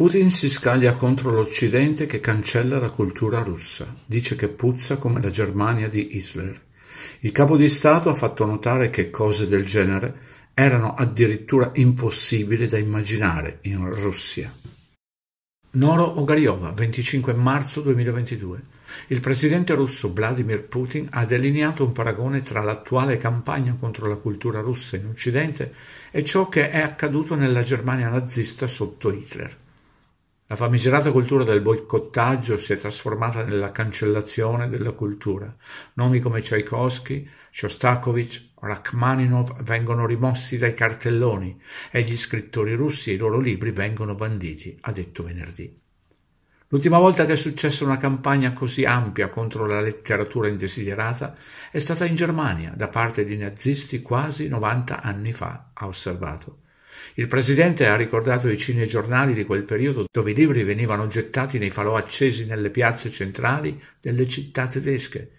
Putin si scaglia contro l'Occidente che cancella la cultura russa, dice che puzza come la Germania di Hitler. Il capo di Stato ha fatto notare che cose del genere erano addirittura impossibili da immaginare in Russia. Noro Ogariova, 25 marzo 2022. Il presidente russo Vladimir Putin ha delineato un paragone tra l'attuale campagna contro la cultura russa in Occidente e ciò che è accaduto nella Germania nazista sotto Hitler. La famigerata cultura del boicottaggio si è trasformata nella cancellazione della cultura. Nomi come Tchaikovsky, Shostakovich, Rachmaninov vengono rimossi dai cartelloni e gli scrittori russi e i loro libri vengono banditi, ha detto venerdì. L'ultima volta che è successa una campagna così ampia contro la letteratura indesiderata è stata in Germania da parte di nazisti quasi 90 anni fa, ha osservato. Il presidente ha ricordato i cinegiornali di quel periodo dove i libri venivano gettati nei falò accesi nelle piazze centrali delle città tedesche.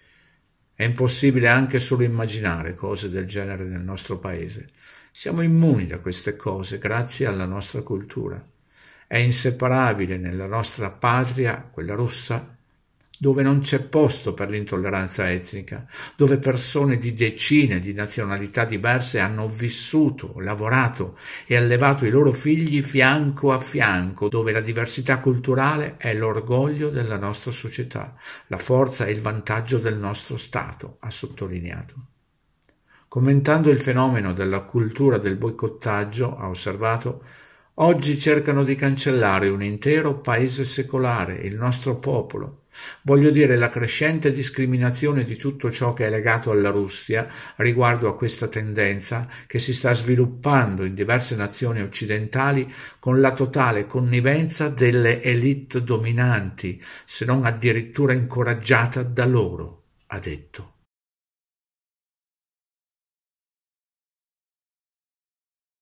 È impossibile anche solo immaginare cose del genere nel nostro paese. Siamo immuni da queste cose grazie alla nostra cultura. È inseparabile nella nostra patria, quella russa, dove non c'è posto per l'intolleranza etnica, dove persone di decine di nazionalità diverse hanno vissuto, lavorato e allevato i loro figli fianco a fianco, dove la diversità culturale è l'orgoglio della nostra società, la forza e il vantaggio del nostro Stato, ha sottolineato. Commentando il fenomeno della cultura del boicottaggio, ha osservato Oggi cercano di cancellare un intero paese secolare, il nostro popolo. Voglio dire la crescente discriminazione di tutto ciò che è legato alla Russia riguardo a questa tendenza che si sta sviluppando in diverse nazioni occidentali con la totale connivenza delle elite dominanti, se non addirittura incoraggiata da loro, ha detto.